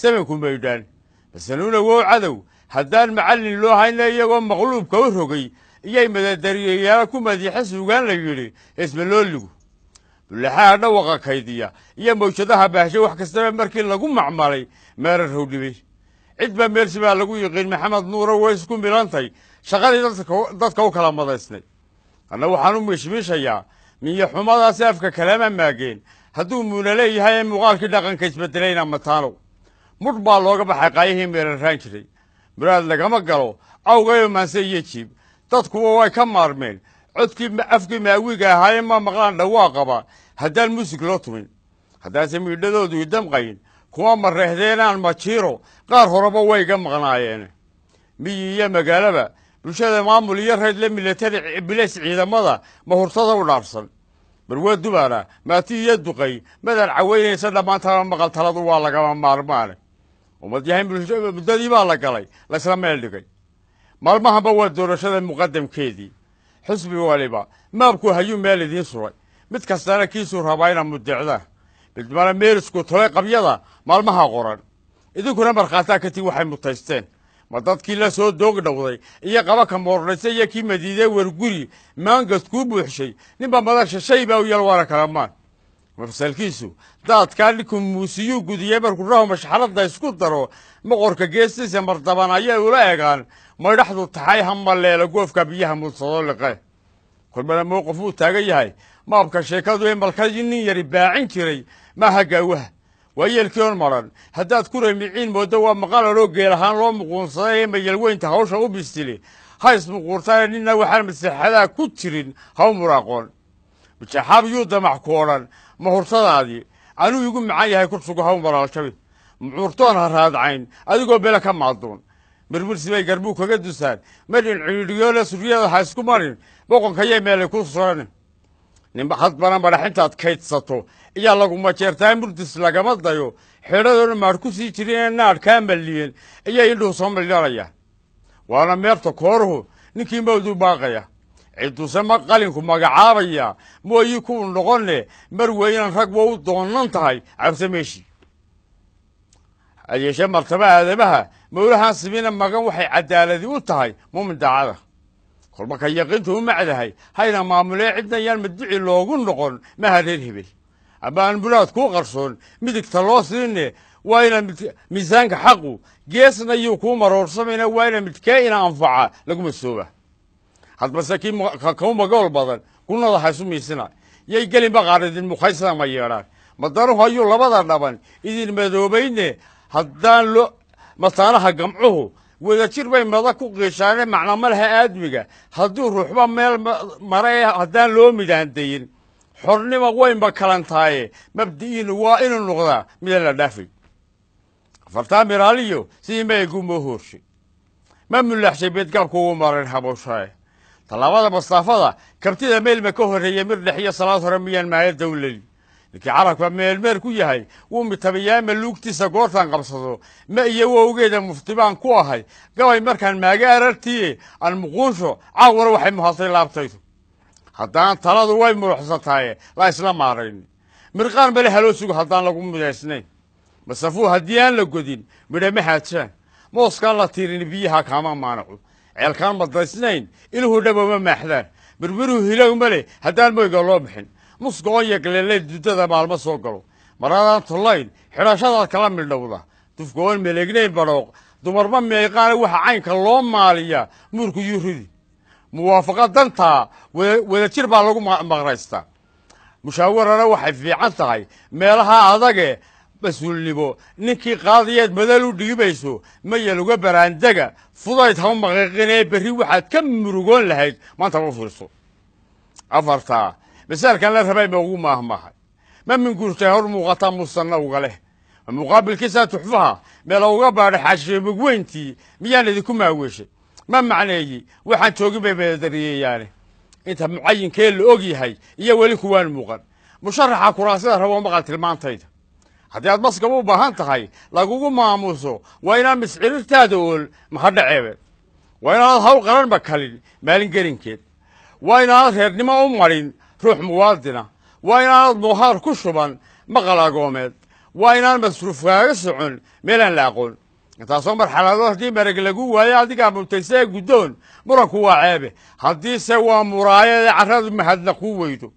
samankunbay dhaan basanuuna wow cadow haddaan macallin loo hayna iyagoo maqluubka u rogay iyay madadariyayaala ku madiixa suugaan la yidhi esmalooligu bullaxaha dhawaqa kaydiya iyo mawjadaha baahsho wax kastaba markii lagu macmalay meera rowdhibey cid baa meelsi baa lagu yiqiin maxamed nuure way isku milantay shaqadii dadka u kala madaysnay anna waxaan u mishmiishayaa miyo xumadaasi afka kalama maageen hadduu muuna leeyahay ee muuqaalkii dhaqanka isbedelayna mataanow mudh baa looga baxay qaayihii meerarraan jiray muraad lagama galo awgayo maanse iyo jiib dad way ka maarmeen codkii afkii maawiga ahaayee ma maqlaan dhawaa qaba haddaan muusig loo tumin haddaase miidhadoodu idamqayn kuma ma jiiro qaar horeba way iga maqnaayeen miyi iyo magaalaba bulshada maamul iyo rayd la milatari bilays ciidamada ma hurtada u dhaarsan barwaa dubaana maati iyo duqay madar caweynaysa dhammaantaba maqal taladu waa lagama maarmaan umadyahan muddadii baa la galay laysla meel dhigay maalmahanba waa doorashada muqadamkeedii xisbi waliba maabku hayuu meel idiin suray mid kastana kiisuu rabaa inaa mudecda midmana meerisku tolay qabyada maalmaha qoran idinkuna markhaataa katii waxay mutaysteen ma dadkii la soo doog dhowday iyo qabanka moordhaysa iyo kii madiidee warguri maangad kuu buuxshay ninba madasha shay baa u yalwaana kalamaan mafsalkiisu daadkaa ninkuu muusiyuu gudiyey markudhaho mashxaladda isku daro moqorka geestiisa mardaban ayay ula eegaan maydhaxdu taxay hamaleela goofka biyaha muudsadoo liqe kolbana moo qofuu taagan yahay maabka sheekadu ee malkadii nin yari baacin jiray maaha gaawaha waayeelkii yeelkiion maran haddaad ku ramiciin mooddo waa maqalaloo geel ahaan loo muquunsaday ee mayalweynta hawsha u bistili hays muquurtaane ninna waxaan masaxadaa ku tirin haw muraaqoon jaxaabyuu damac ku odhan ma hurtadaadii anuu igu macan yahay kursugu haw maraaljabi mucurtoon ha raadcayn adigoo bele ka maaduun mirmirsi bay garbuu kaga dusaan madhin cidhiyoole suryada ha isku marin boqonkayay meelay ku suranin nimbaxad banan madhaxintaad kaydsato iyaa laguma jeertaa murdis lagama dayo xeedhadoona maad ku sii jirin ee naadh kaa malliyeen ayay indhuhu soo maldhalayaan waana meerta kooruhu ninkii mawduu baaqaya cidduuse ma qalinku magacaabaya mooyi kuu noqonne mar weynan rag wa u doonan tahay cabse meeshii hayeeshee martaba aadamaha mawlahan simina magan waxay cadaaladi u tahay muumin daacada kol marka yaqiintu u macdahay hayna maamulee cidna yaan madduci loogu noqon maha reer hebel ama aan mulaad kuu qarsoon midigta loo siinne waa inaad miisaanka xaqu geesna yuu kuu maroorsamayna waa inaad midkee ina anfaca laguma sooba hadbase kuu magool badan kunada haysumiisina yay gelinba qaaridin mukhaysa ma yeedhaan madanuhu ayuu labada dhaban idin madoobayne haddaan lo mataanaha gamcuhu wadajir bay mada ku qiishaane macna ma aadmiga hadduu ruuxba meel mara haddaan loo midaandayin xornima weynba kalantaaye tahaye mabdi'iinu waa inuu noqdaa mida la dhaafay afartaa miraaliyo sidii mayagu moo hoorshay ma mulaxshay beedgaabku ugu maran habawshae tallaabada masaafada kabtida meelma ka horreeya mir dhex iyo salaad hore miyaan maayadda dawlali ninkii carabka meelmeer ku yahay wuu mitabayaama luugtiisa goortaan qabsado ma iyo wowgeeda muftibaan ku ahay gabay markaan maaga arartiye aan muquunsho caawara waxay muhatay laabtaydu haddaan taladu way muruxsantaaye la isla maarayn mirqaan bale haloo sugo haddaan lagu mudaysnayn masafuu haddii aan la godin midha ma haajaan mooskaan la tiirin biyaha kaama maanaco ceelkaan badnaysnayn iluhu dhabowma maaxdaan burburuhu hilow ma leh haddaan moyga loo bixin musgoon iyo dudada duddada maalmo soo galo maradaan tullayn xidhashadaad kala midhowda dufgoon meleegnayn badhooq dumarma meeqaana waxa caynka loo maaliyaa muurku yuuridi muwaafaqa dantaa wadajir baa lagu maqraystaa mushaawarana waxay fiican tahay meelaha adagee basuulnibo ninkii qaadiyeed madal u dhiibayso maya luga baraandaga fudayd ha u ee berri waxaad ka murugoon lahayd maanta ma u fiirso afartaa misaalkan la rabay ma ugu maahmaahay ma min hor muuqata musanna uga leh muqaabilkiisa tuxfaha meela uga baadhay xaashiimig weyntii miyaan idinku maaweeshay ma macneeyi waxaan joogin bay meedariyeeyaane inta mucayinkee la og yahay iyo weli kuwaan muuqan musharaxa kuraasada rabo maqal tilmaantayda haddii aad maskab u baahan tahay lagugu maamuuso waa inaad miscirirtaada ool mahadhaceebe waa inaanad hawl qaranba kalin maalingelinkeed waa inaanad reernimo u marin ruux muwaadina waa inaanad muuhaar ku shuban maqal agoomeed waa inaan masruuf kaaga socon meelaan la aqoon intaasoo marxalado haddii mareg lagu waayo adigaa mutaysa guddoon muranku waa ceebe haddiise waa muraayo ee carradu mahadna kuu weydo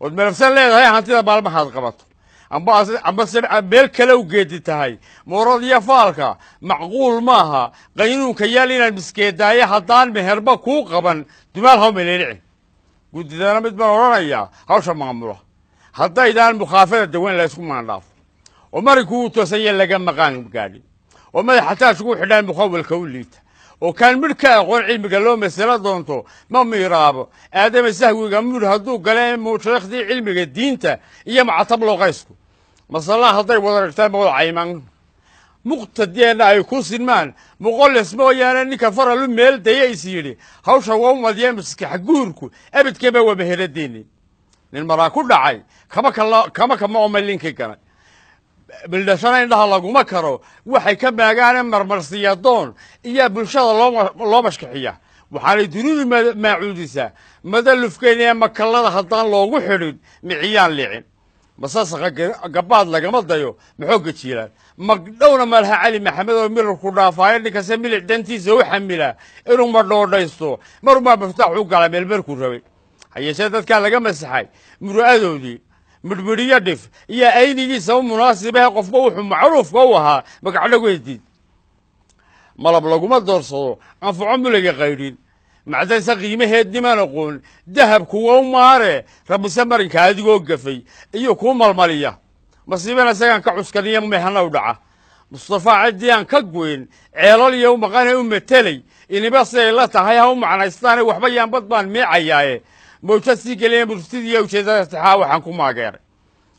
ood malafsan leedahay hantida maalmahaad qabato ambase ah, meel kale u geedi tahay moorad iyo faalka macquul maaha qaynuunka yaal inaad miskeedaayo haddaan meherba kuu qaban dumaal haw maleelici gudidana mid baan odhanayaa hawsha maamula haddaydaan mukhaafada dawan laysku maandhaafo oo marinku uu toosanya laga maqaan gaadhin oo madaxa taajkuu xidhaan mukhawalka u liita oo kaan midh ka aqoon cilmiga loo masalo doonto ma miiraabo aadama sahwiga mudh hadduu gale mushayikhdii cilmiga diinta iyo macatab looqaysku masallaan hadday wada ragtaan mawada cayman muqtadeenna ay ku sinmaan muqolles mooyaane ninka faralu meel daya is yidhi hawsha waa u umadiyeen maskax guurku abadkeebaa waa meheradeenni nin maraa ku dhacay kama kama oma linki bildhashana indhaha laguma karo waxay ka maagaane marmarsiya doon iyo bulshada loo mashkixiya waxaanay dunidu maacuudisaa madalufkeena ee makallada haddaan loogu xidhin miciyaan licin basasaqa gabaad lagama dayo maxoo jiilaan magdhowna malaha cali maxamed oo ku dhaafaayo ninkase milic dantiisa u xamila inuu madhoodhaysto marumaa miftaax u gala meel markuu rabay hayeeshee dadkaa laga masaxay muru'adoodii midhmidhiyo dhif iyo aynigiisa u munaasibahe qofba wuxuu macruufka u ahaa magacdho malab laguma doorsado anfaco muliga qaydhin macdanta qiimaheedni maan aqoon dahab kuwa u maare rabise marinka adigoo gafay iyo kuu malmaliya masiibana isagaan ka cuskaniya meexana u dhaca mustafaa ciddii aan ka goyn ceelol iyo u maqane u metelay iniba siday la tahay ha u macnaystaane waxba yaan baan miicayaaye mawjad sii geliya murtidiiyo ujeedada taxaa waxaan ku maageeray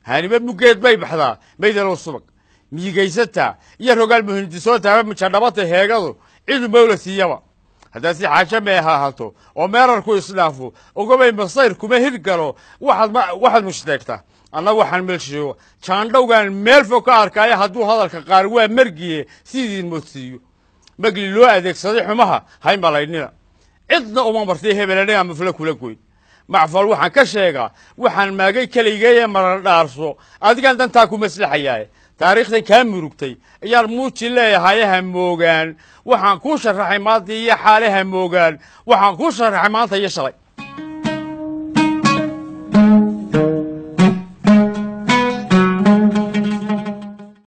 haniba mugeed bay baxdaa maydalow subag miyigaysataa iyo rogaal muhindisootaaba mijadhabata heegadu cidu mawla siiyaba haddaad si xaasha meeha ahato oo ku isdhaafo ogabay masayr kuma heli karo waxaad mushtaegtaa annaga waxaan meelsheego jaandhowgaan meel fog ka arkaayo hadduu hadalka qaar waa mergiye sidiin moodsiiyo magli loo adeegsaday xumaha haymalaynina cidna uma martay hebelani ama fula kula goyn macfal waxaan ka sheegaa waxaan maagay keligeeye marar dhaarso adigaan dantaa ku maslaxayaa taariikhday kaa murugtay ayaan muuji leeyahaye hamoogaan waxaan kuu sharaxay maanta iyo xaale hamoogaan waxaan kuu sharaxay maanta iyo shalay